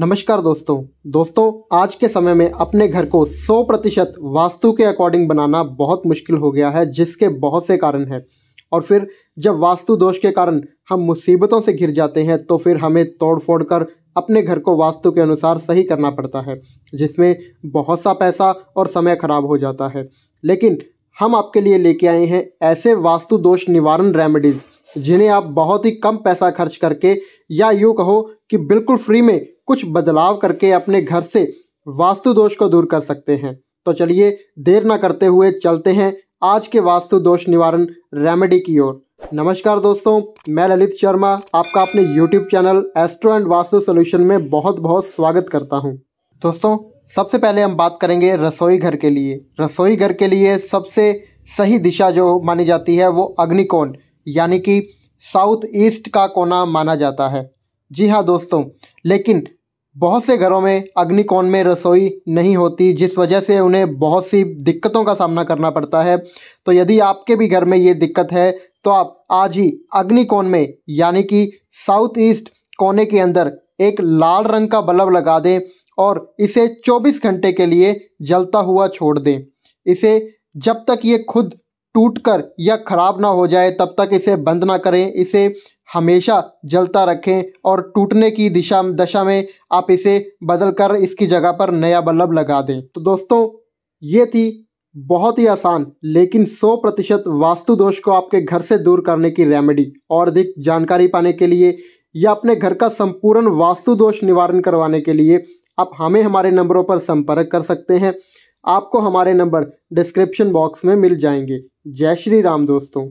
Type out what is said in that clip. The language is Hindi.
नमस्कार दोस्तों दोस्तों आज के समय में अपने घर को 100 प्रतिशत वास्तु के अकॉर्डिंग बनाना बहुत मुश्किल हो गया है जिसके बहुत से कारण हैं और फिर जब वास्तु दोष के कारण हम मुसीबतों से घिर जाते हैं तो फिर हमें तोड़ फोड़ कर अपने घर को वास्तु के अनुसार सही करना पड़ता है जिसमें बहुत सा पैसा और समय खराब हो जाता है लेकिन हम आपके लिए लेके आए हैं ऐसे वास्तु दोष निवारण रेमेडीज़ जिन्हें आप बहुत ही कम पैसा खर्च करके या यूँ कहो कि बिल्कुल फ्री में कुछ बदलाव करके अपने घर से वास्तु दोष को दूर कर सकते हैं तो चलिए देर ना करते हुए चलते हैं आज के वास्तु दोष निवारण रेमेडी की ओर नमस्कार दोस्तों मैं ललित शर्मा आपका अपने YouTube channel astro and Vastu solution में बहुत बहुत स्वागत करता हूं। दोस्तों सबसे पहले हम बात करेंगे रसोई घर के लिए रसोई घर के लिए सबसे सही दिशा जो मानी जाती है वो अग्निकोण यानी कि साउथ ईस्ट का कोना माना जाता है जी हाँ दोस्तों लेकिन बहुत से घरों में अग्निकोण में रसोई नहीं होती जिस वजह से उन्हें बहुत सी दिक्कतों का सामना करना पड़ता है तो यदि आपके भी घर में ये दिक्कत है तो आप आज ही अग्निकोण में यानी कि साउथ ईस्ट कोने के अंदर एक लाल रंग का बल्ब लगा दें और इसे 24 घंटे के लिए जलता हुआ छोड़ दें इसे जब तक ये खुद टूट कर या ख़राब ना हो जाए तब तक इसे बंद ना करें इसे हमेशा जलता रखें और टूटने की दिशा दशा में आप इसे बदल कर इसकी जगह पर नया बल्ब लगा दें तो दोस्तों ये थी बहुत ही आसान लेकिन 100 प्रतिशत वास्तु दोष को आपके घर से दूर करने की रेमेडी और अधिक जानकारी पाने के लिए या अपने घर का संपूर्ण वास्तु दोष निवारण करवाने के लिए आप हमें हमारे नंबरों पर संपर्क कर सकते हैं आपको हमारे नंबर डिस्क्रिप्शन बॉक्स में मिल जाएंगे जय श्री राम दोस्तों